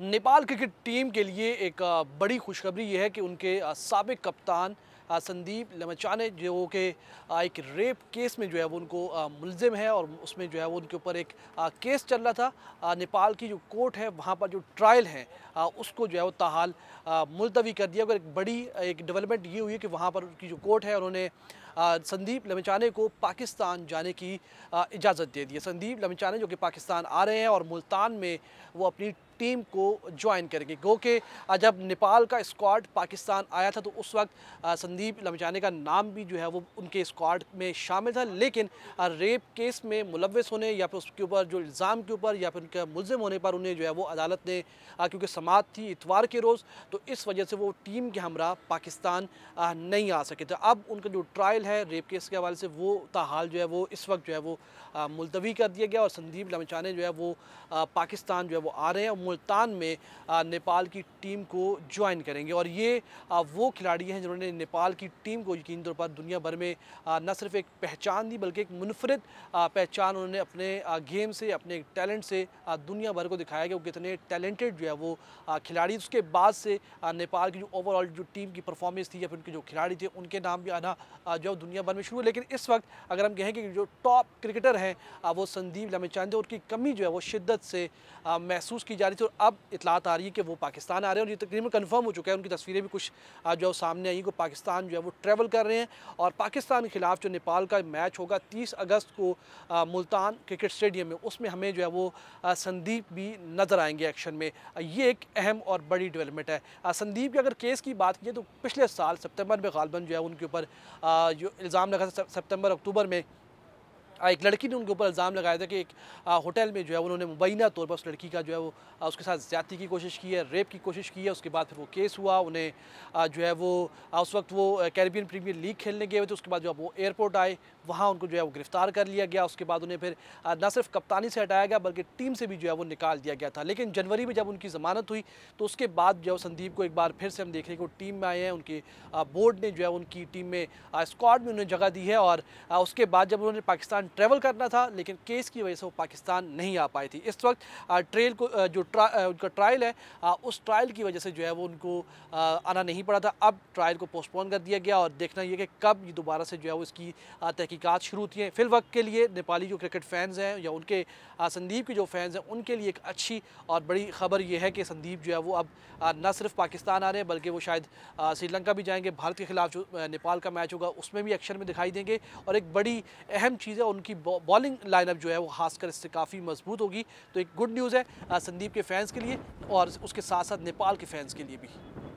Nepal cricket team के लिए एक बड़ी खुशखबरी यह है कि उनके सबक कप्तान संदीप लमचाने जो कि एक रेप केस में जो है वो उनको मुलजिम है और उसमें जो है वो उनके ऊपर एक केस चल रहा था नेपाल की जो कोर्ट है वहाँ पर जो ट्रायल है उसको जो है वो तहाल मुलतवी कर दिया और एक बड़ी एक डेवलपमेंट ये हुई कि वहाँ पर उनकी जो कोर्ट है उन्होंने संदीप लमिचाने को पाकिस्तान जाने की इजाज़त दे दी है संदीप लमिचाने जो कि पाकिस्तान आ रहे हैं और मुल्तान में वो अपनी टीम को ज्वाइन करेंगे गो के जब नेपाल का स्क्वाड पाकिस्तान आया था तो उस वक्त संदीप लमिचाने का नाम भी जो है वो उनके स्क्वाड में शामिल था लेकिन रेप केस में मुलवस होने या फिर उसके ऊपर जो इल्ज़ाम के ऊपर या फिर उनके मुलम होने पर उन्हें जो है वो अदालत ने क्योंकि समात थी इतवार के रोज़ तो इस वजह से वो टीम के हमरा पाकिस्तान नहीं आ सके तो अब उनका जो ट्रायल है रेप केस के हवाले से वो ताहाल जो है वो इस वक्त जो है वो मुलतवी कर दिया गया और संदीप लमचाने जो है वो पाकिस्तान जो है वो आ रहे हैं और मुल्तान में नेपाल की टीम को ज्वाइन करेंगे और ये वो खिलाड़ी हैं जिन्होंने नेपाल की टीम को यकीन तौर पर दुनिया भर में न सिर्फ एक पहचान दी बल्कि एक मुनफरद पहचान उन्होंने अपने गेम से अपने टैलेंट से दुनिया भर को दिखाया कि वो कितने टैलेंटेड जो है वो खिलाड़ी उसके बाद से नेपाल की जो ओवरऑल जो टीम की परफॉर्मेंस थी या फिर उनके जो खिलाड़ी थे उनके नाम भी आना जो जो दुनिया भर में शुरू लेकिन इस वक्त अगर हम कहें कि जो टॉप क्रिकेटर हैं वो संदीप लमेचांद उनकी कमी जो है वो शिद्दत से महसूस की जा रही थी और अब इतलात आ रही है कि वो पाकिस्तान आ रहे हैं और ये तकरीबन कन्फर्म हो चुका है उनकी तस्वीरें भी कुछ जो है सामने आई कि पाकिस्तान जो है वो ट्रैवल कर रहे हैं और पाकिस्तान के खिलाफ जो नेपाल का मैच होगा तीस अगस्त को मुल्तान क्रिकेट स्टेडियम में उसमें हमें जो है वो संदीप भी नज़र आएंगे एक्शन में ये एक अहम और बड़ी डेवलपमेंट है संदीप के अगर केस की बात की तो पिछले साल सितंबर में गालबन जो है उनके ऊपर जो इल्ज़ाम लगा सितंबर अक्टूबर में एक लड़की ने उनके ऊपर इल्ज़ाम लगाया था कि एक होटल में जो है उन्होंने मुबैना तौर पर उस लड़की का जो है वो उसके साथ ज़्यादती की कोशिश की है रेप की कोशिश की है उसके बाद फिर वो केस हुआ उन्हें जो है वो उस वक्त वो कैरिबियन प्रीमियर लीग खेलने गए हुए थे उसके बाद जो वो एयरपोर्ट आए वहाँ उनको जो है वो गिरफ़्तार कर लिया गया उसके बाद उन्हें फिर न सिर्फ कप्तानी से हटाया गया बल्कि टीम से भी जो है वो निकाल दिया गया था लेकिन जनवरी में जब उनकी ज़मानत हुई तो उसके बाद जो है संदीप को एक बार फिर से हम देख रहे हैं कि टीम में आए हैं उनके बोर्ड ने जो है उनकी टीम में स्क्वाड में उन्हें जगह दी है और उसके बाद जब उन्होंने पाकिस्तान पाकिस्तान ट्रैवल करना था लेकिन केस की वजह से वो पाकिस्तान नहीं आ पाई थी इस वक्त ट्रेल को जो ट्रा, उनका ट्रायल है उस ट्रायल की वजह से जो है वो उनको आना नहीं पड़ा था अब ट्रायल को पोस्टपोन कर दिया गया और देखना यह कि कब ये दोबारा से जो है वो इसकी तहकीकत शुरू होती हैं फिल वक्त के लिए नेपाली जो क्रिकेट फैंस हैं या उनके संदीप के जो फैंस हैं उनके लिए एक अच्छी और बड़ी खबर यह है कि संदीप जो है वो अब न सिर्फ पाकिस्तान आ रहे हैं बल्कि वो शायद श्रीलंका भी जाएंगे भारत के खिलाफ जो नेपाल का मैच होगा उसमें भी एक्शन में दिखाई देंगे और एक बड़ी अहम चीज़ है उनकी बॉलिंग लाइनअप जो है वो खासकर इससे काफ़ी मजबूत होगी तो एक गुड न्यूज़ है संदीप के फैंस के लिए और उसके साथ साथ नेपाल के फैंस के लिए भी